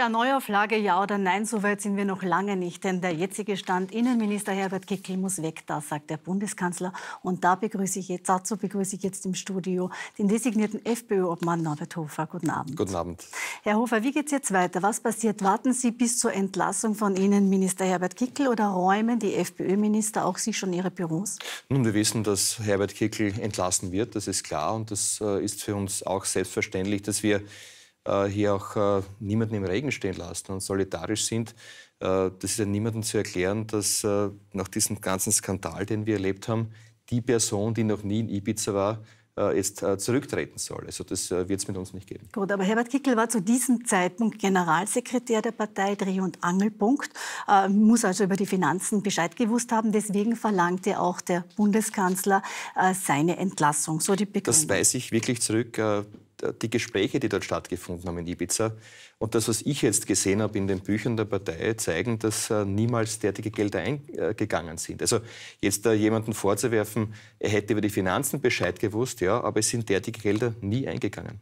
Ja, Neuauflage ja oder nein, so weit sind wir noch lange nicht, denn der jetzige Stand Innenminister Herbert Kickl muss weg, das sagt der Bundeskanzler. Und da begrüße ich jetzt, dazu begrüße ich jetzt im Studio den designierten FPÖ-Obmann Norbert Hofer. Guten Abend. Guten Abend. Herr Hofer, wie geht es jetzt weiter? Was passiert? Warten Sie bis zur Entlassung von Innenminister Herbert Kickl oder räumen die FPÖ-Minister auch sich schon Ihre Büros? Nun, wir wissen, dass Herbert Kickl entlassen wird, das ist klar. Und das äh, ist für uns auch selbstverständlich, dass wir äh, hier auch äh, niemanden im Regen stehen lassen und solidarisch sind. Äh, das ist ja niemandem zu erklären, dass nach diesem ganzen Skandal, den wir erlebt haben, die Person, die noch nie in Ibiza war, jetzt zurücktreten soll. Also das wird es mit uns nicht geben. Gut, aber Herbert Kickel war zu diesem Zeitpunkt Generalsekretär der Partei Dreh- und Angelpunkt, äh, muss also über die Finanzen Bescheid gewusst haben. Deswegen verlangte auch der Bundeskanzler äh, seine Entlassung. So die Begründung. Das weiß ich wirklich zurück. Äh, die Gespräche, die dort stattgefunden haben in Ibiza und das, was ich jetzt gesehen habe in den Büchern der Partei, zeigen, dass äh, niemals derartige Gelder eingegangen äh, sind. Also jetzt da jemanden vorzuwerfen, er hätte über die Finanzen Bescheid gewusst, ja, aber es sind derartige Gelder nie eingegangen.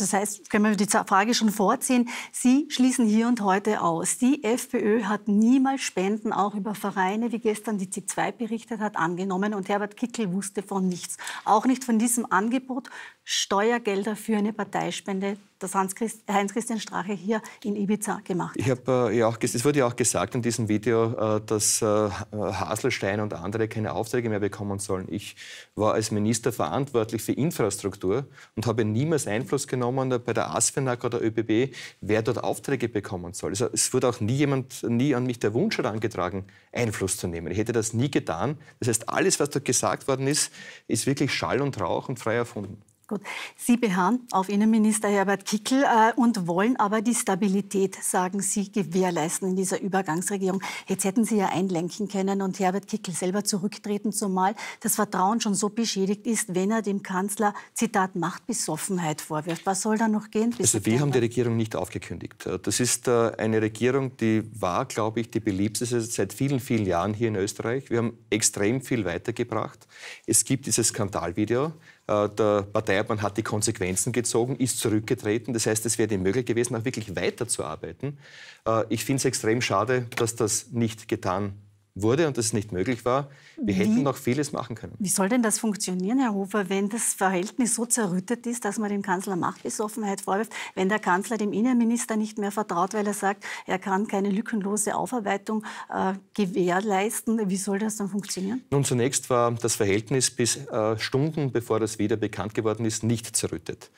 Das heißt, können wir die Frage schon vorziehen. Sie schließen hier und heute aus. Die FPÖ hat niemals Spenden, auch über Vereine, wie gestern die ZIP 2 berichtet hat, angenommen. Und Herbert Kickel wusste von nichts. Auch nicht von diesem Angebot, Steuergelder für eine Parteispende das Heinz-Christian Strache hier in Ibiza gemacht hat. Ich hab, äh, ja auch, es wurde ja auch gesagt in diesem Video, äh, dass äh, Haselstein und andere keine Aufträge mehr bekommen sollen. Ich war als Minister verantwortlich für Infrastruktur und habe niemals Einfluss genommen äh, bei der ASFINAG oder ÖBB, wer dort Aufträge bekommen soll. Also, es wurde auch nie jemand, nie an mich der Wunsch herangetragen, Einfluss zu nehmen. Ich hätte das nie getan. Das heißt, alles, was dort gesagt worden ist, ist wirklich Schall und Rauch und frei erfunden. Gut. Sie beharren auf Innenminister Herbert Kickel äh, und wollen aber die Stabilität, sagen Sie, gewährleisten in dieser Übergangsregierung. Jetzt hätten Sie ja einlenken können und Herbert Kickel selber zurücktreten, zumal das Vertrauen schon so beschädigt ist, wenn er dem Kanzler, Zitat, Machtbesoffenheit vorwirft. Was soll da noch gehen? Also wir haben die Regierung nicht aufgekündigt. Äh, das ist äh, eine Regierung, die war, glaube ich, die beliebteste seit vielen, vielen Jahren hier in Österreich. Wir haben extrem viel weitergebracht. Es gibt dieses Skandalvideo äh, der Parteiobmann hat die Konsequenzen gezogen, ist zurückgetreten. Das heißt, es wäre ihm möglich gewesen, auch wirklich weiterzuarbeiten. Äh, ich finde es extrem schade, dass das nicht getan wurde und dass es nicht möglich war. Wir hätten noch vieles machen können. Wie soll denn das funktionieren, Herr Hofer, wenn das Verhältnis so zerrüttet ist, dass man dem Kanzler Machtbesoffenheit vorwirft, wenn der Kanzler dem Innenminister nicht mehr vertraut, weil er sagt, er kann keine lückenlose Aufarbeitung äh, gewährleisten? Wie soll das dann funktionieren? Nun, zunächst war das Verhältnis bis äh, Stunden, bevor das wieder bekannt geworden ist, nicht zerrüttet.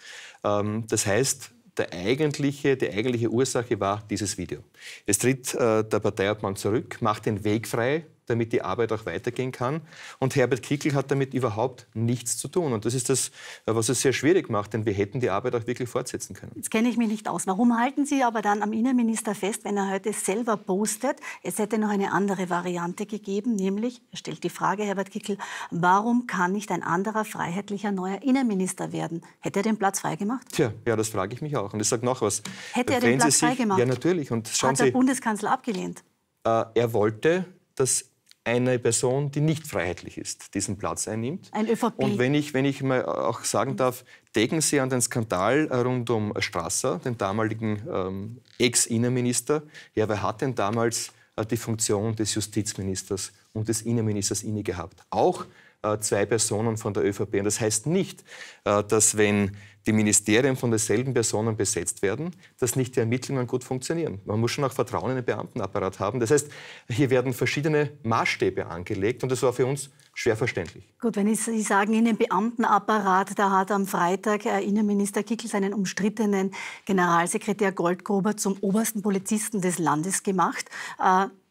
Ähm, das heißt, der eigentliche, die eigentliche Ursache war dieses Video. Es tritt äh, der Parteiobmann zurück, macht den Weg frei damit die Arbeit auch weitergehen kann. Und Herbert Kickel hat damit überhaupt nichts zu tun. Und das ist das, was es sehr schwierig macht, denn wir hätten die Arbeit auch wirklich fortsetzen können. Jetzt kenne ich mich nicht aus. Warum halten Sie aber dann am Innenminister fest, wenn er heute selber postet, es hätte noch eine andere Variante gegeben, nämlich, er stellt die Frage, Herbert Kickel, warum kann nicht ein anderer freiheitlicher neuer Innenminister werden? Hätte er den Platz freigemacht? Tja, ja, das frage ich mich auch. Und ich sage noch was. Hätte er den Platz freigemacht? Ja, natürlich. Und schauen Hat der Sie, Bundeskanzler abgelehnt? Äh, er wollte, dass eine Person, die nicht freiheitlich ist, diesen Platz einnimmt. Ein ÖVP. Und wenn ich, wenn ich mal auch sagen darf, denken Sie an den Skandal rund um Strasser, den damaligen ähm, Ex-Innenminister. Ja, wer hat denn damals äh, die Funktion des Justizministers und des Innenministers inne gehabt? Auch äh, zwei Personen von der ÖVP. Und das heißt nicht, äh, dass wenn die Ministerien von derselben Personen besetzt werden, dass nicht die Ermittlungen gut funktionieren. Man muss schon auch Vertrauen in den Beamtenapparat haben. Das heißt, hier werden verschiedene Maßstäbe angelegt und das war für uns schwer verständlich. Gut, wenn Sie sagen, in den Beamtenapparat, da hat am Freitag äh, Innenminister Kickl seinen umstrittenen Generalsekretär Goldgruber zum obersten Polizisten des Landes gemacht.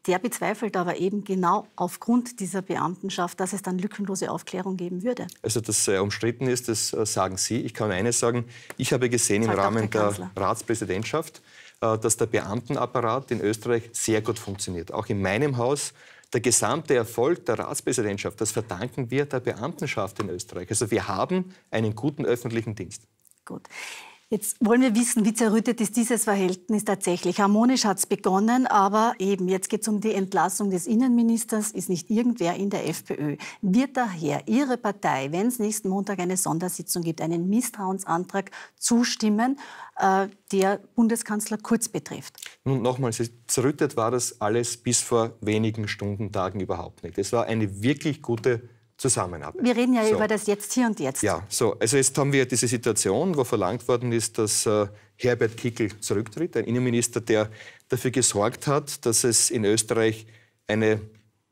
Der bezweifelt aber eben genau aufgrund dieser Beamtenschaft, dass es dann lückenlose Aufklärung geben würde. Also, dass äh, umstritten ist, das äh, sagen Sie. Ich kann eines sagen. Ich habe gesehen im Rahmen der, der Ratspräsidentschaft, äh, dass der Beamtenapparat in Österreich sehr gut funktioniert. Auch in meinem Haus der gesamte Erfolg der Ratspräsidentschaft, das verdanken wir der Beamtenschaft in Österreich. Also wir haben einen guten öffentlichen Dienst. Gut. Jetzt wollen wir wissen, wie zerrüttet ist dieses Verhältnis tatsächlich. Harmonisch hat es begonnen, aber eben jetzt geht es um die Entlassung des Innenministers, ist nicht irgendwer in der FPÖ. Wird daher Ihre Partei, wenn es nächsten Montag eine Sondersitzung gibt, einen Misstrauensantrag zustimmen, äh, der Bundeskanzler Kurz betrifft? Nun nochmals, zerrüttet war das alles bis vor wenigen Stunden, Tagen überhaupt nicht. Es war eine wirklich gute zusammenarbeiten. Wir reden ja so. über das Jetzt, Hier und Jetzt. Ja, so. Also jetzt haben wir diese Situation, wo verlangt worden ist, dass äh, Herbert Kickel zurücktritt, ein Innenminister, der dafür gesorgt hat, dass es in Österreich eine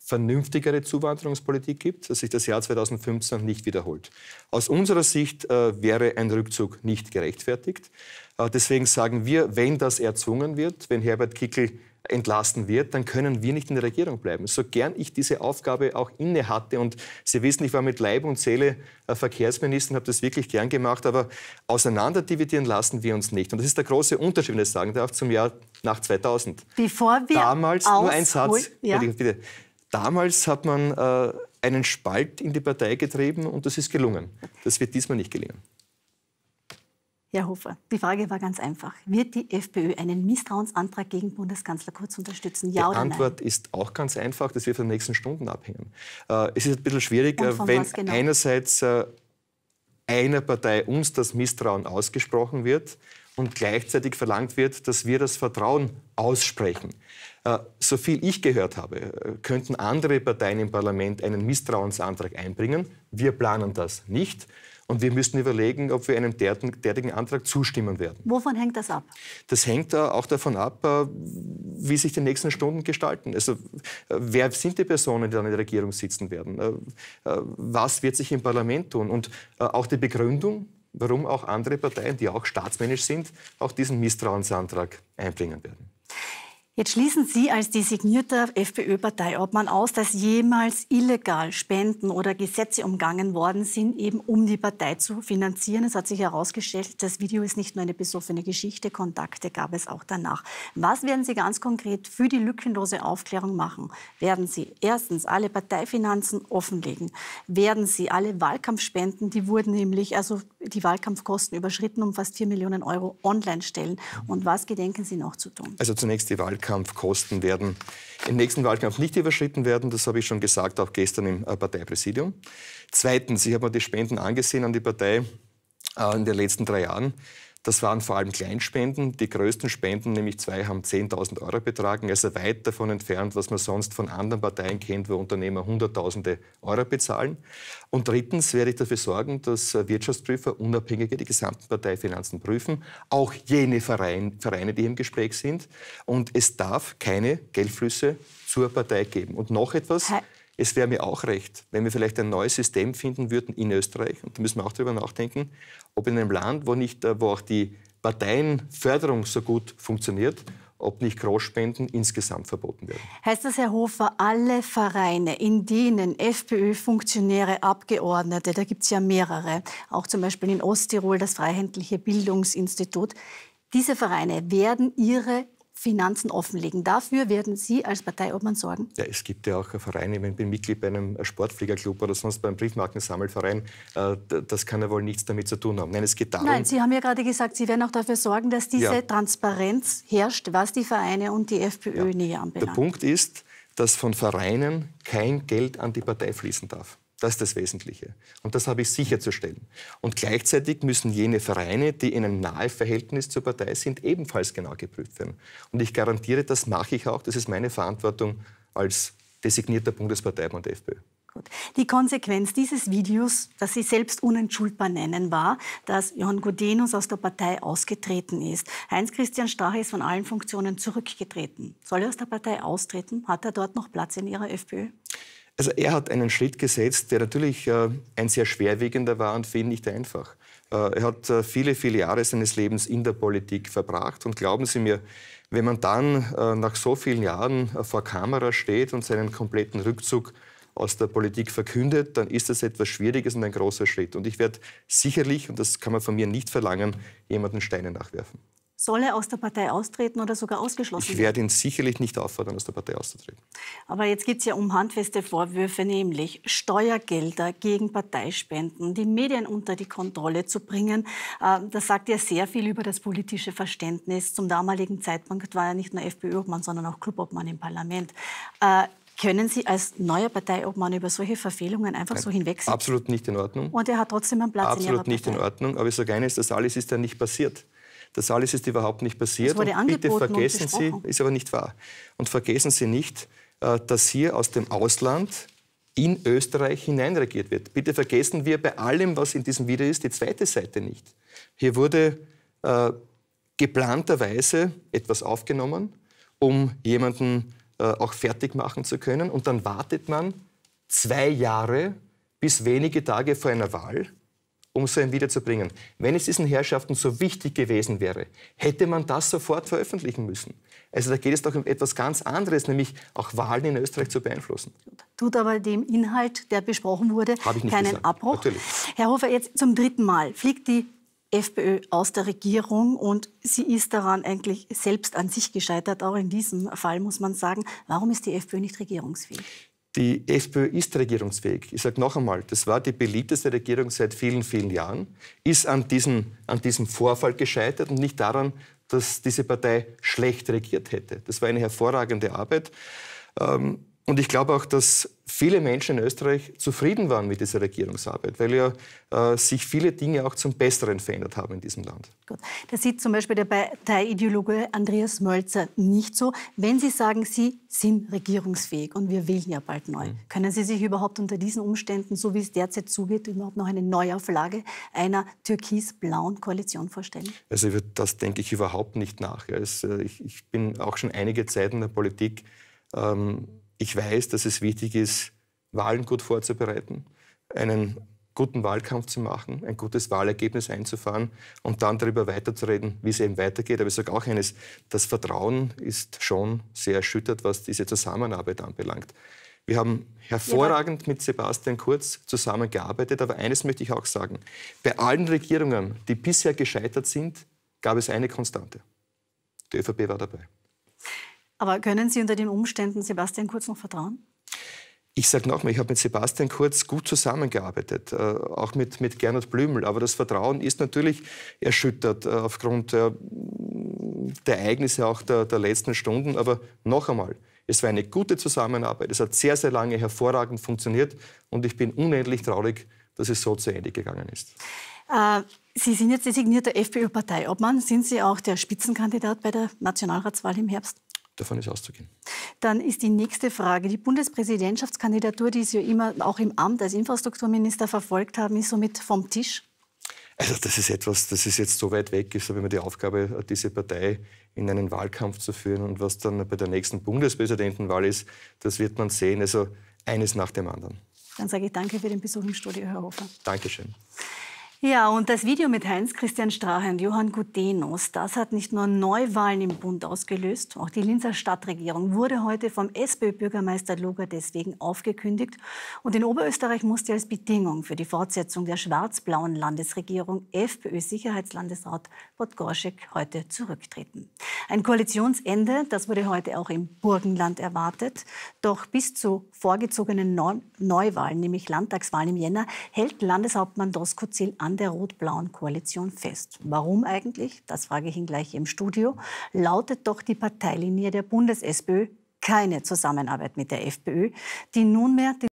vernünftigere Zuwanderungspolitik gibt, dass sich das Jahr 2015 nicht wiederholt. Aus unserer Sicht äh, wäre ein Rückzug nicht gerechtfertigt. Äh, deswegen sagen wir, wenn das erzwungen wird, wenn Herbert Kickel entlassen wird, dann können wir nicht in der Regierung bleiben. So gern ich diese Aufgabe auch inne hatte und Sie wissen, ich war mit Leib und Seele äh, Verkehrsminister und habe das wirklich gern gemacht, aber auseinanderdividieren lassen wir uns nicht. Und das ist der große Unterschied, wenn ich sagen darf, zum Jahr nach 2000. Bevor wir Damals, nur ein Satz, ja. bitte, Damals hat man äh, einen Spalt in die Partei getrieben und das ist gelungen. Das wird diesmal nicht gelingen. Herr Hofer, die Frage war ganz einfach. Wird die FPÖ einen Misstrauensantrag gegen Bundeskanzler Kurz unterstützen? Ja die oder Antwort nein? ist auch ganz einfach. Das wird von den nächsten Stunden abhängen. Äh, es ist ein bisschen schwierig, äh, wenn genau? einerseits äh, einer Partei uns das Misstrauen ausgesprochen wird und gleichzeitig verlangt wird, dass wir das Vertrauen aussprechen. Äh, so viel ich gehört habe, äh, könnten andere Parteien im Parlament einen Misstrauensantrag einbringen. Wir planen das nicht. Und wir müssen überlegen, ob wir einem derartigen Antrag zustimmen werden. Wovon hängt das ab? Das hängt auch davon ab, äh, wie sich die nächsten Stunden gestalten. Also, wer sind die Personen, die dann in der Regierung sitzen werden? Was wird sich im Parlament tun? Und auch die Begründung, warum auch andere Parteien, die auch staatsmännisch sind, auch diesen Misstrauensantrag einbringen werden. Jetzt schließen Sie als designierter FPÖ-Parteiobmann aus, dass jemals illegal Spenden oder Gesetze umgangen worden sind, eben um die Partei zu finanzieren. Es hat sich herausgestellt, das Video ist nicht nur eine besoffene Geschichte, Kontakte gab es auch danach. Was werden Sie ganz konkret für die lückenlose Aufklärung machen? Werden Sie erstens alle Parteifinanzen offenlegen? Werden Sie alle Wahlkampfspenden, die wurden nämlich, also die Wahlkampfkosten überschritten, um fast 4 Millionen Euro online stellen? Und was gedenken Sie noch zu tun? Also zunächst die Wahlkampf Wahlkampfkosten werden im nächsten Wahlkampf nicht überschritten werden. Das habe ich schon gesagt, auch gestern im äh, Parteipräsidium. Zweitens, ich habe mir die Spenden angesehen an die Partei äh, in den letzten drei Jahren. Das waren vor allem Kleinspenden. Die größten Spenden, nämlich zwei, haben 10.000 Euro betragen, also weit davon entfernt, was man sonst von anderen Parteien kennt, wo Unternehmer Hunderttausende Euro bezahlen. Und drittens werde ich dafür sorgen, dass Wirtschaftsprüfer Unabhängige die gesamten Parteifinanzen prüfen, auch jene Vereine, die im Gespräch sind. Und es darf keine Geldflüsse zur Partei geben. Und noch etwas es wäre mir auch recht, wenn wir vielleicht ein neues System finden würden in Österreich. Und da müssen wir auch darüber nachdenken, ob in einem Land, wo, nicht, äh, wo auch die Parteienförderung so gut funktioniert, ob nicht Großspenden insgesamt verboten werden. Heißt das, Herr Hofer, alle Vereine, in denen FPÖ-Funktionäre, Abgeordnete, da gibt es ja mehrere, auch zum Beispiel in Osttirol das Freihändliche Bildungsinstitut, diese Vereine werden ihre Finanzen offenlegen. Dafür werden Sie als Parteiobmann sorgen? Ja, es gibt ja auch Vereine, ich bin Mitglied bei einem Sportfliegerclub oder sonst beim Briefmarkensammelverein, äh, das kann ja wohl nichts damit zu tun haben. Nein, es geht darum... Nein, Sie haben ja gerade gesagt, Sie werden auch dafür sorgen, dass diese ja. Transparenz herrscht, was die Vereine und die FPÖ ja. näher anbelangt. Der Punkt ist, dass von Vereinen kein Geld an die Partei fließen darf. Das ist das Wesentliche. Und das habe ich sicherzustellen. Und gleichzeitig müssen jene Vereine, die in einem nahe Verhältnis zur Partei sind, ebenfalls genau geprüft werden. Und ich garantiere, das mache ich auch. Das ist meine Verantwortung als designierter Bundesparteimann der FPÖ. Gut. Die Konsequenz dieses Videos, das Sie selbst unentschuldbar nennen, war, dass Johann Gudenus aus der Partei ausgetreten ist. Heinz-Christian Strache ist von allen Funktionen zurückgetreten. Soll er aus der Partei austreten? Hat er dort noch Platz in Ihrer FPÖ? Also er hat einen Schritt gesetzt, der natürlich äh, ein sehr schwerwiegender war und für ihn nicht einfach. Äh, er hat äh, viele, viele Jahre seines Lebens in der Politik verbracht und glauben Sie mir, wenn man dann nach so vielen Jahren vor Kamera steht und seinen kompletten Rückzug aus der Politik verkündet, dann ist das etwas Schwieriges und ein großer Schritt. Und ich werde sicherlich, und das kann man von mir nicht verlangen, jemanden Steine nachwerfen soll er aus der Partei austreten oder sogar ausgeschlossen werden? Ich werde ihn sicherlich nicht auffordern, aus der Partei auszutreten. Aber jetzt geht es ja um handfeste Vorwürfe, nämlich Steuergelder gegen Parteispenden, die Medien unter die Kontrolle zu bringen. Ähm, das sagt ja sehr viel über das politische Verständnis. Zum damaligen Zeitpunkt war er nicht nur FPÖ-Obmann, sondern auch Clubobmann im Parlament. Äh, können Sie als neuer Parteiobmann über solche Verfehlungen einfach Nein, so hinwegsehen? Absolut nicht in Ordnung. Und er hat trotzdem einen Platz absolut in Absolut nicht Partei. in Ordnung. Aber ich sage eines, das alles ist ja nicht passiert. Das alles ist überhaupt nicht passiert. und bitte vergessen und Sie, ist aber nicht wahr. Und vergessen Sie nicht, äh, dass hier aus dem Ausland in Österreich hineinregiert wird. Bitte vergessen wir bei allem, was in diesem Video ist, die zweite Seite nicht. Hier wurde äh, geplanterweise etwas aufgenommen, um jemanden äh, auch fertig machen zu können. Und dann wartet man zwei Jahre bis wenige Tage vor einer Wahl um so ein wiederzubringen. Wenn es diesen Herrschaften so wichtig gewesen wäre, hätte man das sofort veröffentlichen müssen. Also da geht es doch um etwas ganz anderes, nämlich auch Wahlen in Österreich zu beeinflussen. Tut aber dem Inhalt, der besprochen wurde, keinen gesagt. Abbruch. Natürlich. Herr Hofer, jetzt zum dritten Mal fliegt die FPÖ aus der Regierung und sie ist daran eigentlich selbst an sich gescheitert, auch in diesem Fall muss man sagen. Warum ist die FPÖ nicht regierungsfähig? Die FPÖ ist regierungsfähig. Ich sage noch einmal, das war die beliebteste Regierung seit vielen, vielen Jahren, ist an diesem, an diesem Vorfall gescheitert und nicht daran, dass diese Partei schlecht regiert hätte. Das war eine hervorragende Arbeit. Ähm, und ich glaube auch, dass viele Menschen in Österreich zufrieden waren mit dieser Regierungsarbeit, weil ja äh, sich viele Dinge auch zum Besseren verändert haben in diesem Land. Gut. Das sieht zum Beispiel der Parteiideologe Andreas Mölzer nicht so. Wenn Sie sagen, Sie sind regierungsfähig und wir wählen ja bald neu, mhm. können Sie sich überhaupt unter diesen Umständen, so wie es derzeit zugeht, überhaupt noch eine Neuauflage einer türkis-blauen Koalition vorstellen? Also das denke ich überhaupt nicht nach. Äh, ich bin auch schon einige Zeit in der Politik. Ähm, ich weiß, dass es wichtig ist, Wahlen gut vorzubereiten, einen guten Wahlkampf zu machen, ein gutes Wahlergebnis einzufahren und dann darüber weiterzureden, wie es eben weitergeht. Aber ich sage auch eines, das Vertrauen ist schon sehr erschüttert, was diese Zusammenarbeit anbelangt. Wir haben hervorragend mit Sebastian Kurz zusammengearbeitet, aber eines möchte ich auch sagen. Bei allen Regierungen, die bisher gescheitert sind, gab es eine Konstante. Die ÖVP war dabei. Aber können Sie unter den Umständen Sebastian Kurz noch vertrauen? Ich sage nochmal, ich habe mit Sebastian Kurz gut zusammengearbeitet, äh, auch mit, mit Gernot Blümel. Aber das Vertrauen ist natürlich erschüttert äh, aufgrund äh, der Ereignisse auch der, der letzten Stunden. Aber noch einmal, es war eine gute Zusammenarbeit. Es hat sehr, sehr lange hervorragend funktioniert. Und ich bin unendlich traurig, dass es so zu Ende gegangen ist. Äh, Sie sind jetzt designierter FPÖ-Parteiobmann. Sind Sie auch der Spitzenkandidat bei der Nationalratswahl im Herbst? davon ist auszugehen. Dann ist die nächste Frage. Die Bundespräsidentschaftskandidatur, die Sie ja immer auch im Amt als Infrastrukturminister verfolgt haben, ist somit vom Tisch? Also das ist etwas, das ist jetzt so weit weg, ist aber immer die Aufgabe, diese Partei in einen Wahlkampf zu führen. Und was dann bei der nächsten Bundespräsidentenwahl ist, das wird man sehen. Also eines nach dem anderen. Dann sage ich danke für den Besuch im Studio, Herr Hofer. Dankeschön. Ja, und das Video mit Heinz-Christian Strache und Johann Gutenus, das hat nicht nur Neuwahlen im Bund ausgelöst, auch die Linzer Stadtregierung wurde heute vom SPÖ-Bürgermeister Luger deswegen aufgekündigt. Und in Oberösterreich musste als Bedingung für die Fortsetzung der schwarz-blauen Landesregierung FPÖ-Sicherheitslandesrat Podgorschek heute zurücktreten. Ein Koalitionsende, das wurde heute auch im Burgenland erwartet. Doch bis zu vorgezogenen Neuwahlen, nämlich Landtagswahlen im Jänner, hält Landeshauptmann Doskozil an an der rot-blauen Koalition fest. Warum eigentlich? Das frage ich Ihnen gleich im Studio. Lautet doch die Parteilinie der Bundes-SPÖ keine Zusammenarbeit mit der FPÖ, die nunmehr den